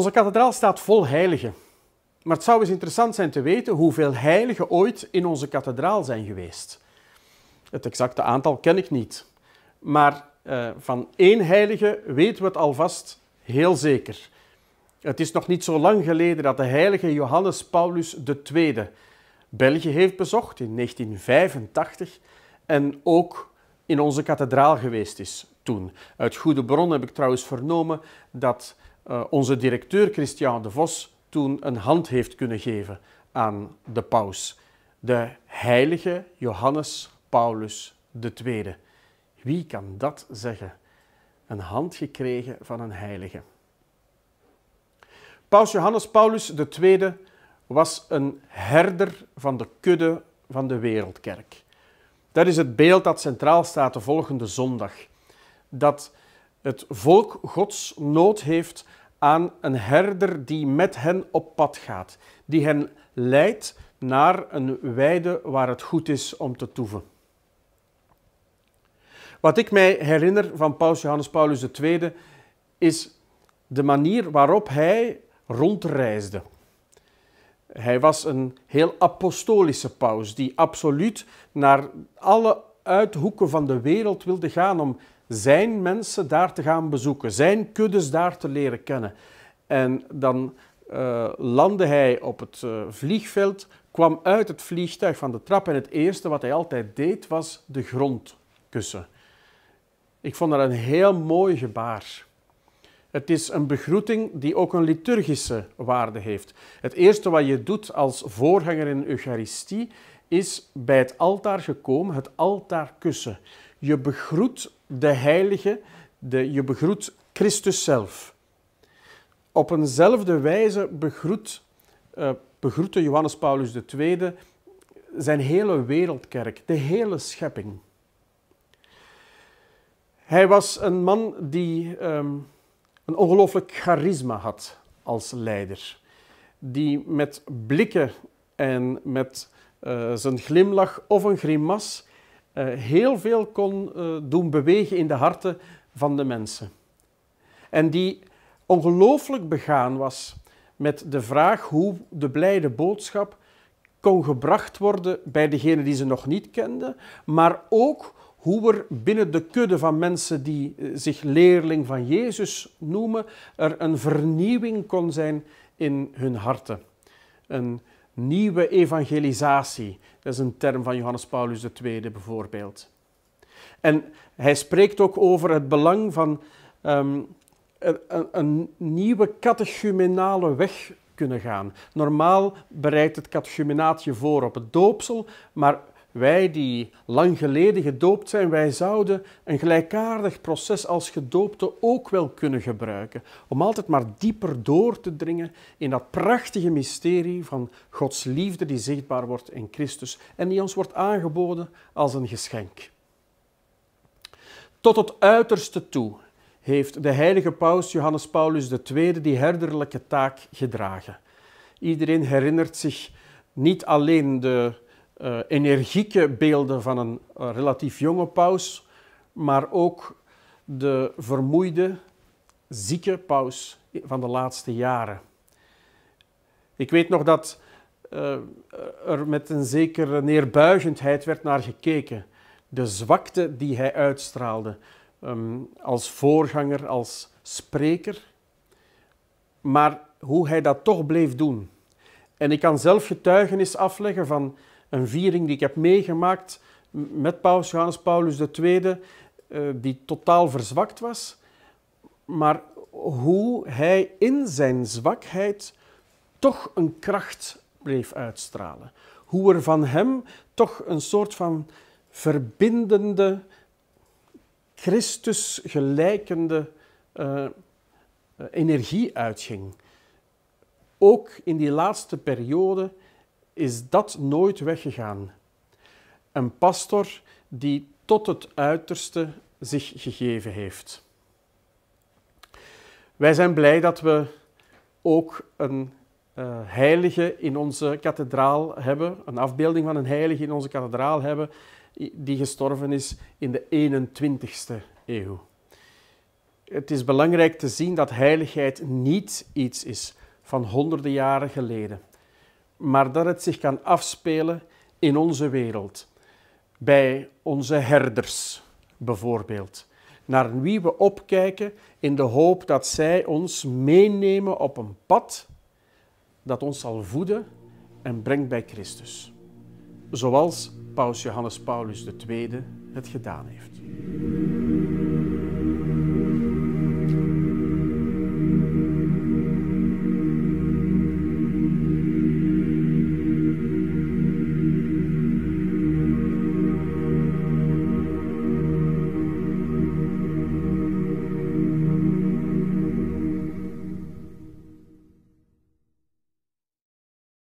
Onze kathedraal staat vol heiligen. Maar het zou eens interessant zijn te weten hoeveel heiligen ooit in onze kathedraal zijn geweest. Het exacte aantal ken ik niet. Maar eh, van één heilige weten we het alvast heel zeker. Het is nog niet zo lang geleden dat de heilige Johannes Paulus II België heeft bezocht in 1985 en ook in onze kathedraal geweest is toen. Uit goede bron heb ik trouwens vernomen dat eh, onze directeur Christian de Vos toen een hand heeft kunnen geven aan de paus, de heilige Johannes Paulus II. Wie kan dat zeggen? Een hand gekregen van een heilige. Paus Johannes Paulus II was een herder van de kudde van de wereldkerk. Dat is het beeld dat centraal staat de volgende zondag. Dat het volk Gods nood heeft aan een herder die met hen op pad gaat, die hen leidt naar een weide waar het goed is om te toeven. Wat ik mij herinner van Paus Johannes Paulus II is de manier waarop hij rondreisde. Hij was een heel apostolische paus die absoluut naar alle uithoeken van de wereld wilde gaan om zijn mensen daar te gaan bezoeken, zijn kuddes daar te leren kennen. En dan eh, landde hij op het eh, vliegveld, kwam uit het vliegtuig van de trap en het eerste wat hij altijd deed was de grond kussen. Ik vond dat een heel mooi gebaar. Het is een begroeting die ook een liturgische waarde heeft. Het eerste wat je doet als voorganger in de Eucharistie is bij het altaar gekomen, het altaar kussen. Je begroet de heilige, de, je begroet Christus zelf. Op eenzelfde wijze begroet, eh, begroette Johannes Paulus II zijn hele wereldkerk, de hele schepping. Hij was een man die ehm, een ongelooflijk charisma had als leider. Die met blikken en met eh, zijn glimlach of een grimas eh, heel veel kon eh, doen bewegen in de harten van de mensen. En die ongelooflijk begaan was met de vraag hoe de blijde boodschap kon gebracht worden bij degenen die ze nog niet kenden, maar ook hoe er binnen de kudde van mensen die eh, zich leerling van Jezus noemen, er een vernieuwing kon zijn in hun harten. Een Nieuwe evangelisatie. Dat is een term van Johannes Paulus II bijvoorbeeld. En hij spreekt ook over het belang van ehm, een, een, nieuwe catechumenale weg kunnen gaan. Normaal bereidt het catechumenaat je voor op het doopsel, maar wij die lang geleden gedoopt zijn, wij zouden een gelijkaardig proces als gedoopte ook wel kunnen gebruiken. Om altijd maar dieper door te dringen in dat prachtige mysterie van Gods liefde die zichtbaar wordt in Christus en die ons wordt aangeboden als een geschenk. Tot het uiterste toe heeft de heilige paus Johannes Paulus II die herderlijke taak gedragen. Iedereen herinnert zich niet alleen de uh, energieke beelden van een eh, relatief jonge paus, maar ook de vermoeide, zieke paus van de laatste jaren. Ik weet nog dat eh, er met een zekere neerbuigendheid werd naar gekeken. De zwakte die hij uitstraalde ehm, als voorganger, als spreker, maar hoe hij dat toch bleef doen. En ik kan zelf getuigenis afleggen van een viering die ik heb meegemaakt met Paus Johannes Paulus II, eh, die totaal verzwakt was. Maar hoe hij in zijn zwakheid toch een kracht bleef uitstralen. Hoe er van hem toch een soort van verbindende, Christus gelijkende eh, eh, energie uitging. Ook in die laatste periode is dat nooit weggegaan. Een pastor die tot het uiterste zich gegeven heeft. Wij zijn blij dat we ook een eh, heilige in onze kathedraal hebben, een afbeelding van een heilige in onze kathedraal hebben, die gestorven is in de 21ste eeuw. Het is belangrijk te zien dat heiligheid niet iets is van honderden jaren geleden maar dat het zich kan afspelen in onze wereld. Bij onze herders bijvoorbeeld, naar wie we opkijken in de hoop dat zij ons meenemen op een pad dat ons zal voeden en brengt bij Christus. Zoals Paus Johannes Paulus II het gedaan heeft.